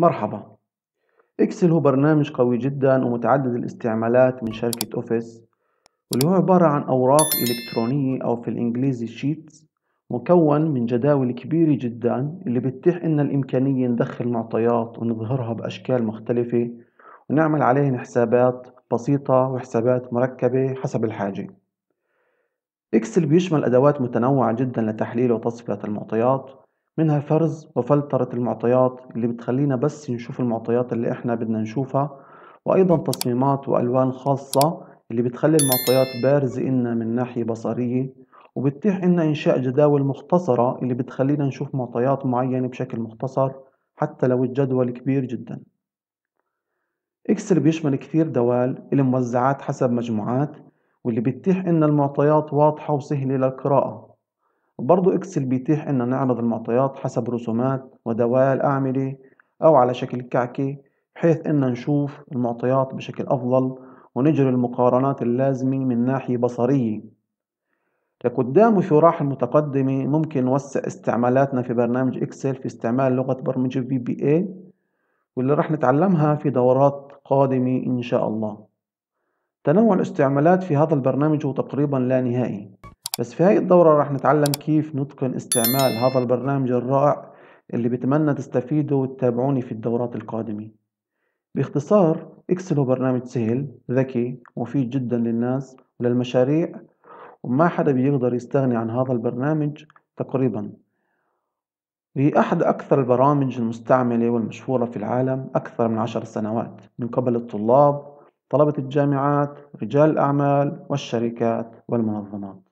مرحبا اكسل هو برنامج قوي جدا ومتعدد الاستعمالات من شركة اوفيس واللي هو عبارة عن اوراق الكترونية او في الانجليزي شيتس مكون من جداول كبيرة جدا اللي بتتيح لنا الامكانية ندخل معطيات ونظهرها باشكال مختلفة ونعمل عليهن حسابات بسيطة وحسابات مركبة حسب الحاجة اكسل بيشمل ادوات متنوعة جدا لتحليل وتصفية المعطيات منها فرز وفلترة المعطيات اللي بتخلينا بس نشوف المعطيات اللي احنا بدنا نشوفها وأيضا تصميمات وألوان خاصة اللي بتخلي المعطيات بارزة إلنا من ناحية بصرية وبتتيح إلنا إنشاء جداول مختصرة اللي بتخلينا نشوف معطيات معينة بشكل مختصر حتى لو الجدول كبير جدا إكسل بيشمل كثير دوال اللي موزعات حسب مجموعات واللي بتتيح إلنا المعطيات واضحة وسهلة للقراءة برضو اكسل بيتيح ان نعرض المعطيات حسب رسومات ودوال اعمدة او على شكل كعكة بحيث ان نشوف المعطيات بشكل افضل ونجري المقارنات اللازمة من ناحية بصرية لقدام في المتقدمة ممكن نوسع استعمالاتنا في برنامج اكسل في استعمال لغة برمجة بي بي اي واللي راح نتعلمها في دورات قادمة ان شاء الله تنوع الاستعمالات في هذا البرنامج هو تقريبا لا نهائي بس في هاي الدورة راح نتعلم كيف نتقن استعمال هذا البرنامج الرائع اللي بتمنى تستفيدوا وتتابعوني في الدورات القادمة باختصار اكسل هو برنامج سهل ذكي مفيد جدا للناس وللمشاريع وما حدا بيقدر يستغني عن هذا البرنامج تقريبا هي أحد أكثر البرامج المستعملة والمشهورة في العالم أكثر من عشر سنوات من قبل الطلاب طلبة الجامعات رجال الأعمال والشركات والمنظمات